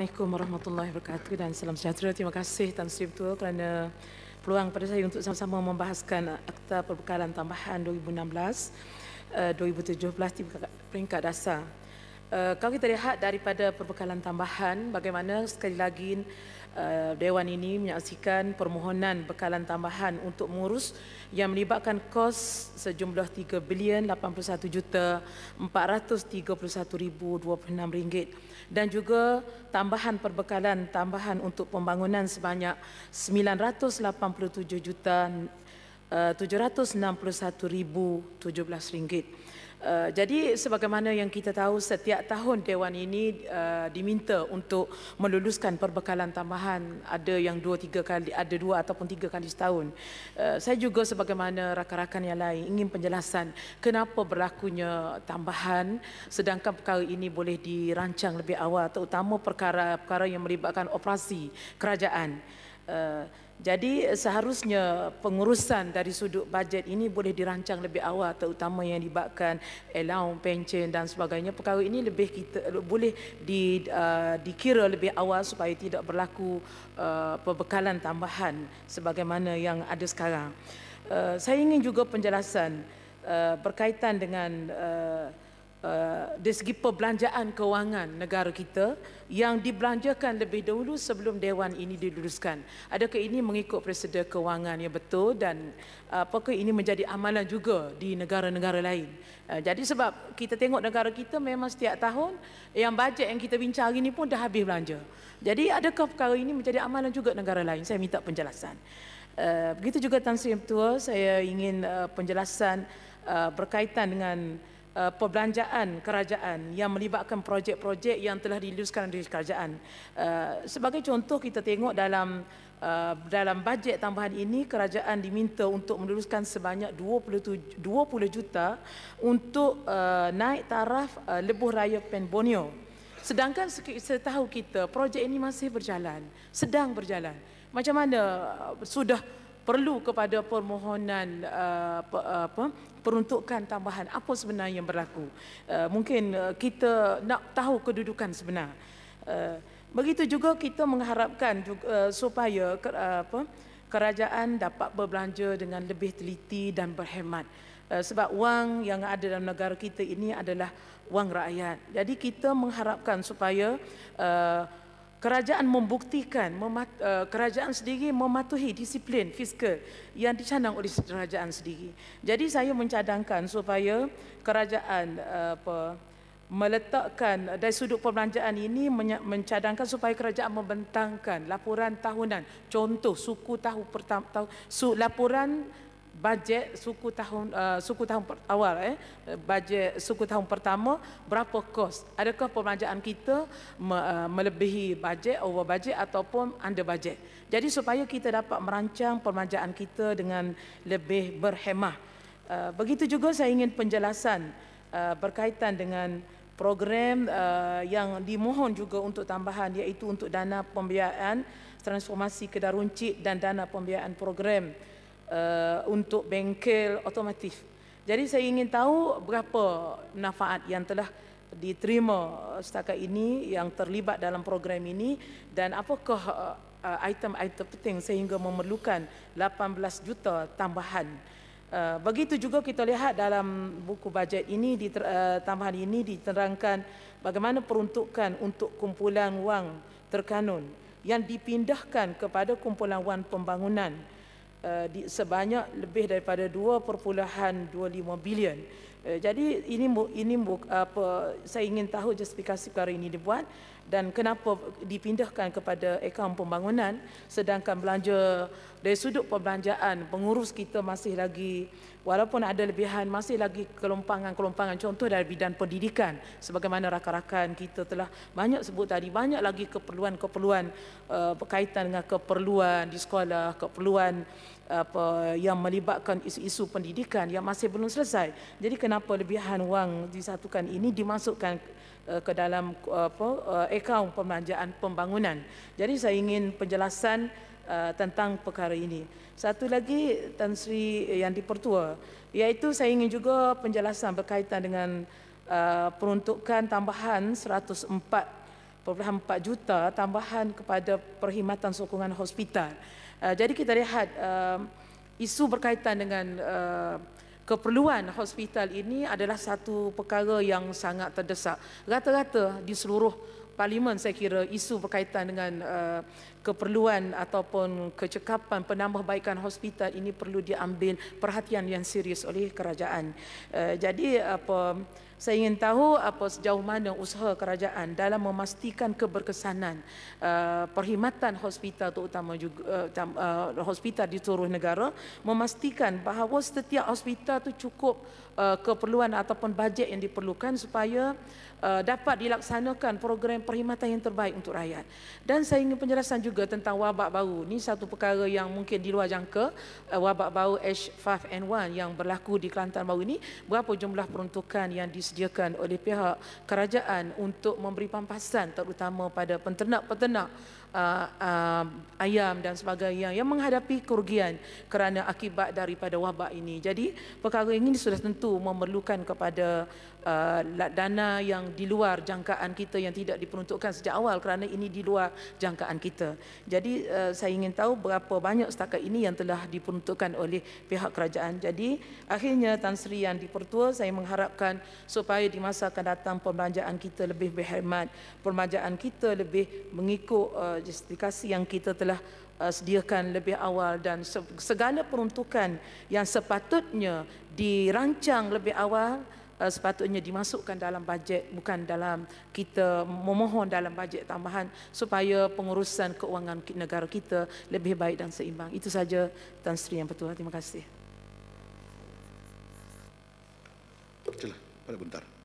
Assalamualaikum warahmatullahi wabarakatuh dan salam sejahtera. Terima kasih Tan Sri Betul kerana peluang pada saya untuk sama-sama membahaskan Akta Perbekalan Tambahan 2016-2017 eh, di peringkat dasar. Eh, kalau kita lihat daripada perbekalan tambahan, bagaimana sekali lagi eh, Dewan ini menyaksikan permohonan bekalan tambahan untuk mengurus yang melibatkan kos sejumlah RM3,81,431,026 dan juga tambahan perbekalan tambahan untuk pembangunan sebanyak RM987,000 Eh, uh, 761,017 ringgit. Uh, jadi sebagaimana yang kita tahu setiap tahun dewan ini uh, diminta untuk meluluskan perbekalan tambahan ada yang dua tiga kali ada dua ataupun tiga kali setahun. Uh, saya juga sebagaimana rakan-rakan yang lain ingin penjelasan kenapa berlakunya tambahan sedangkan perkara ini boleh dirancang lebih awal terutama perkara-perkara yang melibatkan operasi kerajaan. Uh, jadi eh, seharusnya pengurusan dari sudut bajet ini boleh dirancang lebih awal terutama yang dibatkan allowance, pension dan sebagainya. Perkara ini lebih kita boleh di, uh, dikira lebih awal supaya tidak berlaku uh, eh, perbekalan tambahan sebagaimana yang ada sekarang. Uh, saya ingin juga penjelasan uh, berkaitan dengan uh, uh, eh, dari segi perbelanjaan kewangan negara kita yang dibelanjakan lebih dahulu sebelum Dewan ini diluluskan. Adakah ini mengikut prosedur kewangan yang betul dan uh, apakah ini menjadi amalan juga di negara-negara lain? Uh, jadi sebab kita tengok negara kita memang setiap tahun yang bajet yang kita bincang hari ini pun dah habis belanja. Jadi adakah perkara ini menjadi amalan juga negara lain? Saya minta penjelasan. Uh, begitu juga Tan Sri Ketua, saya ingin uh, penjelasan uh, berkaitan dengan uh, perbelanjaan kerajaan yang melibatkan projek-projek yang telah diluluskan oleh kerajaan. Uh, sebagai contoh kita tengok dalam uh, dalam bajet tambahan ini kerajaan diminta untuk meluluskan sebanyak 27 20 juta untuk uh, naik taraf uh, lebuh raya Pen Bonio. Sedangkan setahu kita projek ini masih berjalan, sedang berjalan. Macam mana uh, sudah perlu kepada permohonan uh, uh, apa peruntukan tambahan apa sebenarnya yang berlaku uh, mungkin uh, kita nak tahu kedudukan sebenar uh, begitu juga kita mengharapkan juga, uh, supaya uh, apa kerajaan dapat berbelanja dengan lebih teliti dan berhemat uh, sebab wang yang ada dalam negara kita ini adalah wang rakyat. Jadi kita mengharapkan supaya uh, kerajaan membuktikan eh, kerajaan sendiri mematuhi disiplin fiskal yang dicanang oleh kerajaan sendiri. Jadi saya mencadangkan supaya kerajaan eh, apa meletakkan dari sudut perbelanjaan ini mencadangkan supaya kerajaan membentangkan laporan tahunan contoh suku tahun pertama laporan bajet suku tahun uh, suku tahun awal eh bajet suku tahun pertama berapa kos adakah perbelanjaan kita me, uh, melebihi bajet over bajet ataupun under bajet jadi supaya kita dapat merancang perbelanjaan kita dengan lebih berhemah uh, begitu juga saya ingin penjelasan uh, berkaitan dengan program uh, yang dimohon juga untuk tambahan iaitu untuk dana pembiayaan transformasi kedaruncit dan dana pembiayaan program Eh, untuk bengkel otomotif. Jadi saya ingin tahu berapa manfaat yang telah diterima setakat ini yang terlibat dalam program ini dan apakah eh, item-item penting sehingga memerlukan 18 juta tambahan. Eh, begitu juga kita lihat dalam buku bajet ini, tambahan ini diterangkan bagaimana peruntukan untuk kumpulan wang terkanun yang dipindahkan kepada kumpulan wang pembangunan Eh, di sebanyak lebih daripada 2.25 bilion. Eh, jadi ini ini apa saya ingin tahu justifikasi perkara ini dibuat dan kenapa dipindahkan kepada akaun pembangunan sedangkan belanja dari sudut perbelanjaan pengurus kita masih lagi walaupun ada lebihan masih lagi kelompangan-kelompangan contoh dari bidang pendidikan sebagaimana rakan-rakan kita telah banyak sebut tadi banyak lagi keperluan-keperluan uh, berkaitan dengan keperluan di sekolah keperluan apa yang melibatkan isu-isu pendidikan yang masih belum selesai jadi kenapa lebihan wang disatukan ini dimasukkan Eh, ke dalam eh, apa eh, akaun pembelanjaan pembangunan. Jadi saya ingin penjelasan tentang perkara ini. Satu lagi Tan Sri Yang Dipertua iaitu saya ingin juga penjelasan berkaitan dengan peruntukan tambahan 104.4 juta tambahan kepada perkhidmatan sokongan hospital. Jadi kita lihat isu berkaitan dengan keperluan hospital ini adalah satu perkara yang sangat terdesak. Rata-rata di seluruh parlimen saya kira isu berkaitan dengan uh, keperluan ataupun kecekapan penambahbaikan hospital ini perlu diambil perhatian yang serius oleh kerajaan. Uh, jadi apa uh, saya ingin tahu apa sejauh mana usaha kerajaan dalam memastikan keberkesanan uh, perkhidmatan hospital terutama juga uh, uh, hospital di seluruh negara memastikan bahawa setiap hospital itu cukup uh, keperluan ataupun bajet yang diperlukan supaya uh, dapat dilaksanakan program perkhidmatan yang terbaik untuk rakyat. Dan saya ingin penjelasan juga tentang wabak baru. Ini satu perkara yang mungkin di luar jangka uh, wabak baru H5N1 yang berlaku di Kelantan baru ini berapa jumlah peruntukan yang di disediakan oleh pihak kerajaan untuk memberi pampasan terutama pada penternak-penternak uh, uh, ayam dan sebagainya yang menghadapi kerugian kerana akibat daripada wabak ini. Jadi perkara ini sudah tentu memerlukan kepada uh, dana yang di luar jangkaan kita yang tidak diperuntukkan sejak awal kerana ini di luar jangkaan kita. Jadi uh, saya ingin tahu berapa banyak setakat ini yang telah diperuntukkan oleh pihak kerajaan. Jadi akhirnya Tan Sri yang dipertua saya mengharapkan supaya di masa akan datang pembelanjaan kita lebih berhemat, pembelanjaan kita lebih mengikut uh, justifikasi yang kita telah uh, sediakan lebih awal dan segala peruntukan yang sepatutnya dirancang lebih awal uh, sepatutnya dimasukkan dalam bajet bukan dalam kita memohon dalam bajet tambahan supaya pengurusan keuangan negara kita lebih baik dan seimbang. Itu saja Tan Sri Yang Pertua. Terima kasih. Terima lah. kasih.